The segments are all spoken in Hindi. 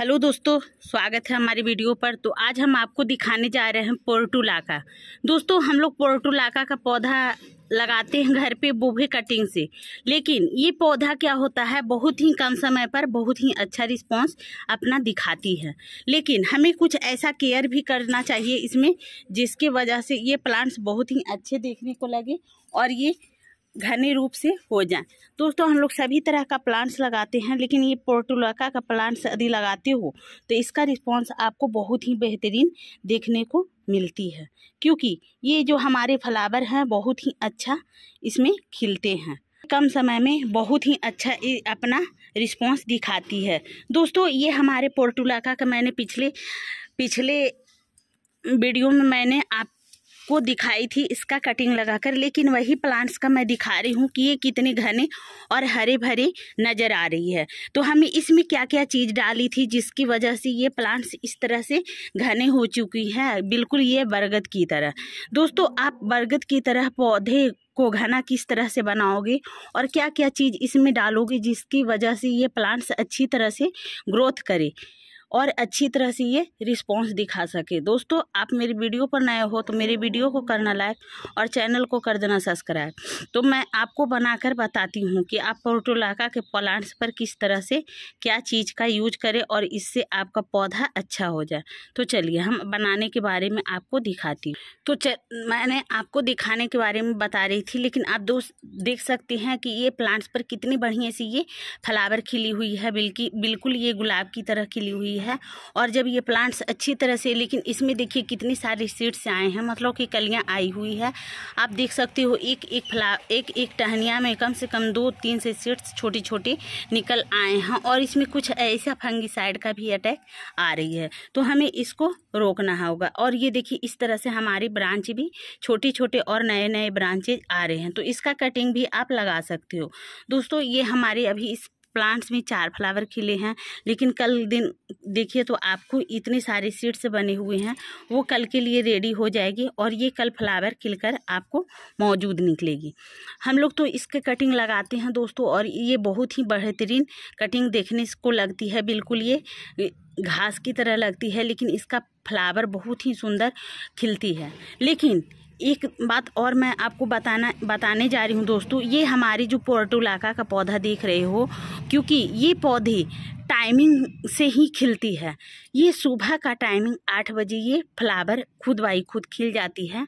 हेलो दोस्तों स्वागत है हमारी वीडियो पर तो आज हम आपको दिखाने जा रहे हैं पोर्टुलाका दोस्तों हम लोग पोर्टुलाका का पौधा लगाते हैं घर पे भी कटिंग से लेकिन ये पौधा क्या होता है बहुत ही कम समय पर बहुत ही अच्छा रिस्पांस अपना दिखाती है लेकिन हमें कुछ ऐसा केयर भी करना चाहिए इसमें जिसके वजह से ये प्लांट्स बहुत ही अच्छे देखने को लगे और ये घने रूप से हो जाए दोस्तों हम लोग सभी तरह का प्लांट्स लगाते हैं लेकिन ये पोर्टुलका का प्लांट्स यदि लगाते हो तो इसका रिस्पांस आपको बहुत ही बेहतरीन देखने को मिलती है क्योंकि ये जो हमारे फ्लावर हैं बहुत ही अच्छा इसमें खिलते हैं कम समय में बहुत ही अच्छा अपना रिस्पांस दिखाती है दोस्तों ये हमारे पोर्टुलका का मैंने पिछले पिछले वीडियो में मैंने आप आपको दिखाई थी इसका कटिंग लगाकर लेकिन वही प्लांट्स का मैं दिखा रही हूँ कि ये कितने घने और हरे भरे नज़र आ रही है तो हमें इसमें क्या क्या चीज़ डाली थी जिसकी वजह से ये प्लांट्स इस तरह से घने हो चुकी हैं बिल्कुल ये बरगद की तरह दोस्तों आप बरगद की तरह पौधे को घना किस तरह से बनाओगे और क्या क्या चीज़ इसमें डालोगे जिसकी वजह से ये प्लांट्स अच्छी तरह से ग्रोथ करे और अच्छी तरह से ये रिस्पॉन्स दिखा सके दोस्तों आप मेरी वीडियो पर नए हो तो मेरी वीडियो को करना लाइक और चैनल को कर देना सब्सक्राइब तो मैं आपको बनाकर बताती हूँ कि आप पोर्टोलाका के प्लांट्स पर किस तरह से क्या चीज़ का यूज करें और इससे आपका पौधा अच्छा हो जाए तो चलिए हम बनाने के बारे में आपको दिखाती हूँ तो मैंने आपको दिखाने के बारे में बता रही थी लेकिन आप दोस्त देख सकते हैं कि ये प्लांट्स पर कितनी बढ़िया सी ये फ्लावर खिली हुई है बिल्कुल बिल्कुल ये गुलाब की तरह खिली हुई है रही है और जब ये प्लांट्स अच्छी तरह से लेकिन इसमें देखिए कितनी सारी सीड्स आए हैं मतलब कि कलियाँ आई हुई है आप देख सकते हो एक एक फ्ला एक एक टहनिया में कम से कम दो तीन से सीड्स छोटी छोटी निकल आए हैं और इसमें कुछ ऐसा फंगिसाइड का भी अटैक आ रही है तो हमें इसको रोकना होगा और ये देखिए इस तरह से हमारी ब्रांच भी छोटे छोटे और नए नए ब्रांचेज आ रहे हैं तो इसका कटिंग भी आप लगा सकते हो दोस्तों ये हमारे अभी इस प्लांट्स में चार फ्लावर खिले हैं लेकिन कल दिन देखिए तो आपको इतने सारे सीड्स बने हुए हैं वो कल के लिए रेडी हो जाएगी और ये कल फ्लावर खिलकर आपको मौजूद निकलेगी हम लोग तो इसके कटिंग लगाते हैं दोस्तों और ये बहुत ही बेहतरीन कटिंग देखने को लगती है बिल्कुल ये घास की तरह लगती है लेकिन इसका फ्लावर बहुत ही सुंदर खिलती है लेकिन एक बात और मैं आपको बताना बताने जा रही हूँ दोस्तों ये हमारी जो पोर्टोलाका का पौधा देख रहे हो क्योंकि ये पौधे टाइमिंग से ही खिलती है ये सुबह का टाइमिंग आठ बजे ये फ्लावर खुद बाई खुद खिल जाती है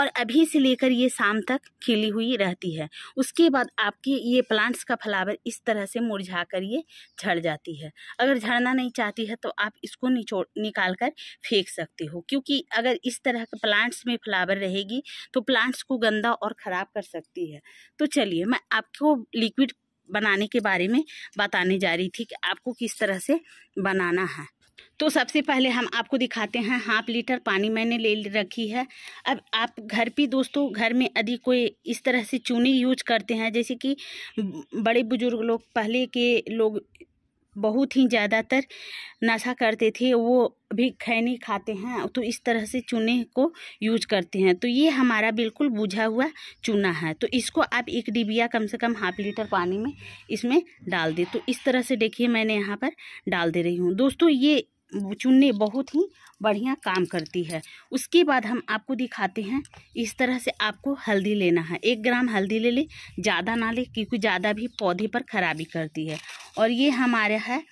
और अभी से लेकर ये शाम तक खिली हुई रहती है उसके बाद आपके ये प्लांट्स का फ्लावर इस तरह से मुरझा कर ये झड़ जाती है अगर झड़ना नहीं चाहती है तो आप इसको निचोड़ निकाल कर फेंक सकते हो क्योंकि अगर इस तरह के प्लांट्स में फ्लावर रहेगी तो प्लांट्स को गंदा और ख़राब कर सकती है तो चलिए मैं आपको लिक्विड बनाने के बारे में बताने जा रही थी कि आपको किस तरह से बनाना है तो सबसे पहले हम आपको दिखाते हैं हाफ लीटर पानी मैंने ले रखी है अब आप घर पे दोस्तों घर में यदि कोई इस तरह से चूने यूज करते हैं जैसे कि बड़े बुजुर्ग लोग पहले के लोग बहुत ही ज़्यादातर नशा करते थे वो भी खैनी खाते हैं तो इस तरह से चूने को यूज करते हैं तो ये हमारा बिल्कुल बुझा हुआ चूना है तो इसको आप एक डिबिया कम से कम हाफ लीटर पानी में इसमें डाल दें तो इस तरह से देखिए मैंने यहाँ पर डाल दे रही हूँ दोस्तों ये चुनने बहुत ही बढ़िया काम करती है उसके बाद हम आपको दिखाते हैं इस तरह से आपको हल्दी लेना है एक ग्राम हल्दी ले ले ज़्यादा ना ले क्योंकि ज़्यादा भी पौधे पर खराबी करती है और ये हमारे है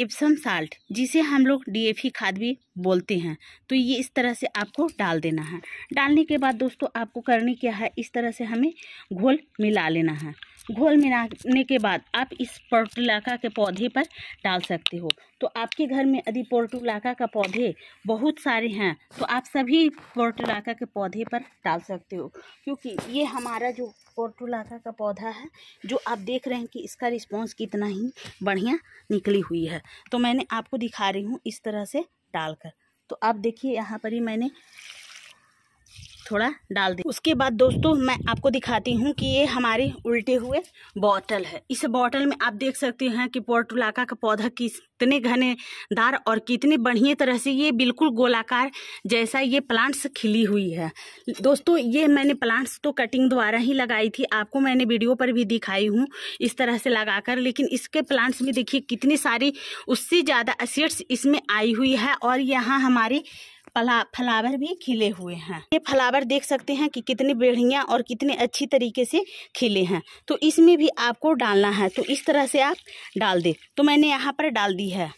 एप्सम साल्ट जिसे हम लोग डीएफई खाद भी बोलते हैं तो ये इस तरह से आपको डाल देना है डालने के बाद दोस्तों आपको करनी क्या है इस तरह से हमें घोल मिला लेना है घोल मिलाने के बाद आप इस पोर्टुलाका के पौधे पर डाल सकते हो तो आपके घर में यदि पोर्टुलाका का पौधे बहुत सारे हैं तो आप सभी पोर्टुलाका के पौधे पर डाल सकते हो क्योंकि ये हमारा जो पोर्टुलाका का पौधा है जो आप देख रहे हैं कि इसका रिस्पॉन्स कितना ही बढ़िया निकली हुई है तो मैंने आपको दिखा रही हूँ इस तरह से डालकर तो आप देखिए यहाँ पर ही मैंने थोड़ा डाल दी उसके बाद दोस्तों मैं आपको दिखाती हूँ कि ये हमारे उल्टे हुए बॉटल है इस बॉटल में आप देख सकते हैं कि पोर्टुलाका का पौधा कितने दार और कितने बढ़िया तरह से ये बिल्कुल गोलाकार जैसा ये प्लांट्स खिली हुई है दोस्तों ये मैंने प्लांट्स तो कटिंग द्वारा ही लगाई थी आपको मैंने वीडियो पर भी दिखाई हूँ इस तरह से लगाकर लेकिन इसके प्लांट्स में देखिए कितनी सारी उससे ज़्यादा असीड्स इसमें आई हुई है और यहाँ हमारे पला फ्लावर भी खिले हुए हैं ये फ्लावर देख सकते हैं कि कितने बेढ़िया और कितने अच्छी तरीके से खिले हैं तो इसमें भी आपको डालना है तो इस तरह से आप डाल दे तो मैंने यहाँ पर डाल दी है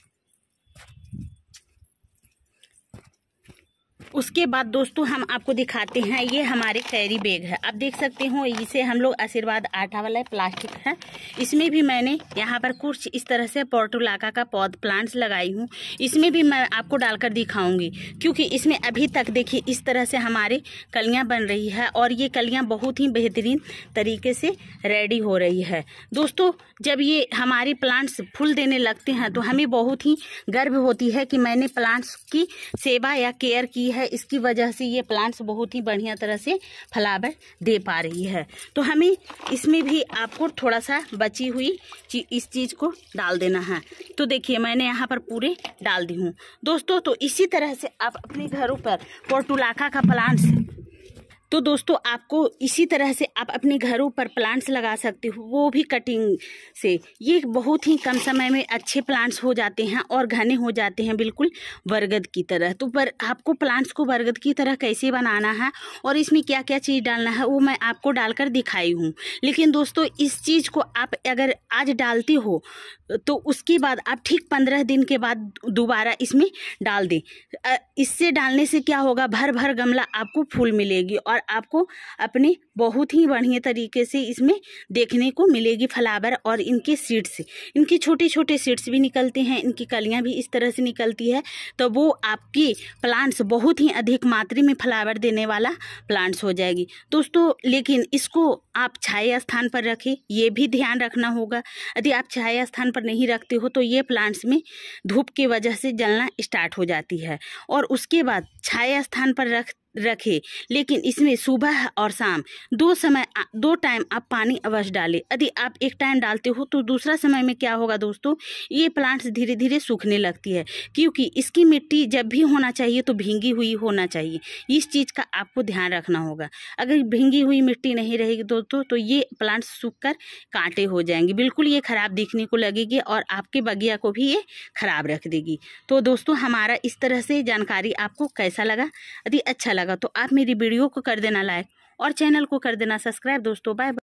उसके बाद दोस्तों हम आपको दिखाते हैं ये हमारे कैरी बैग है आप देख सकते हो इसे हम लोग आशीर्वाद आटा वाला प्लास्टिक है इसमें भी मैंने यहाँ पर कुछ इस तरह से पोर्टुलाका का पौध प्लांट्स लगाई हूँ इसमें भी मैं आपको डालकर दिखाऊंगी क्योंकि इसमें अभी तक देखिए इस तरह से हमारे कलियाँ बन रही है और ये कलियाँ बहुत ही बेहतरीन तरीके से रेडी हो रही है दोस्तों जब ये हमारे प्लांट्स फूल देने लगते हैं तो हमें बहुत ही गर्व होती है कि मैंने प्लांट्स की सेवा या केयर की है है इसकी वजह से ये प्लांट्स बहुत ही बढ़िया तरह से फलावर दे पा रही है तो हमें इसमें भी आपको थोड़ा सा बची हुई ची, इस चीज़ को डाल देना है तो देखिए मैंने यहाँ पर पूरे डाल दी हूँ दोस्तों तो इसी तरह से आप अपने घरों पर पोर्टुलाका का प्लांट्स तो दोस्तों आपको इसी तरह से आप अपने घरों पर प्लांट्स लगा सकते हो वो भी कटिंग से ये बहुत ही कम समय में अच्छे प्लांट्स हो जाते हैं और घने हो जाते हैं बिल्कुल बरगद की तरह तो पर आपको प्लांट्स को बरगद की तरह कैसे बनाना है और इसमें क्या क्या चीज़ डालना है वो मैं आपको डालकर दिखाई हूँ लेकिन दोस्तों इस चीज़ को आप अगर आज डालते हो तो उसके बाद आप ठीक पंद्रह दिन के बाद दोबारा इसमें डाल दें इससे डालने से क्या होगा भर भर गमला आपको फूल मिलेगी और आपको अपने बहुत ही बढ़िया तरीके से इसमें देखने को मिलेगी फ्लावर और इनके सीड्स इनके छोटे छोटे सीड्स भी निकलते हैं इनकी कलियाँ भी इस तरह से निकलती है तो वो आपके प्लांट्स बहुत ही अधिक मात्रा में फ्लावर देने वाला प्लांट्स हो जाएगी दोस्तों लेकिन इसको आप छाए स्थान पर रखें ये भी ध्यान रखना होगा यदि आप छाए स्थान पर नहीं रखते हो तो ये प्लांट्स में धूप की वजह से जलना स्टार्ट हो जाती है और उसके बाद छाए स्थान पर रख रखें लेकिन इसमें सुबह और शाम दो समय दो टाइम आप पानी अवश्य डालें यदि आप एक टाइम डालते हो तो दूसरा समय में क्या होगा दोस्तों ये प्लांट्स धीरे धीरे सूखने लगती है क्योंकि इसकी मिट्टी जब भी होना चाहिए तो भींगी हुई होना चाहिए इस चीज़ का आपको ध्यान रखना होगा अगर भींगी हुई मिट्टी नहीं रहेगी दोस्तों तो ये प्लांट्स सूख कर कांटे हो जाएंगे बिल्कुल ये ख़राब दिखने को लगेगी और आपके बगिया को भी ये ख़राब रख देगी तो दोस्तों हमारा इस तरह से जानकारी आपको कैसा लगा यदि अच्छा लगा जाएगा तो आप मेरी वीडियो को कर देना लाइक और चैनल को कर देना सब्सक्राइब दोस्तों बाय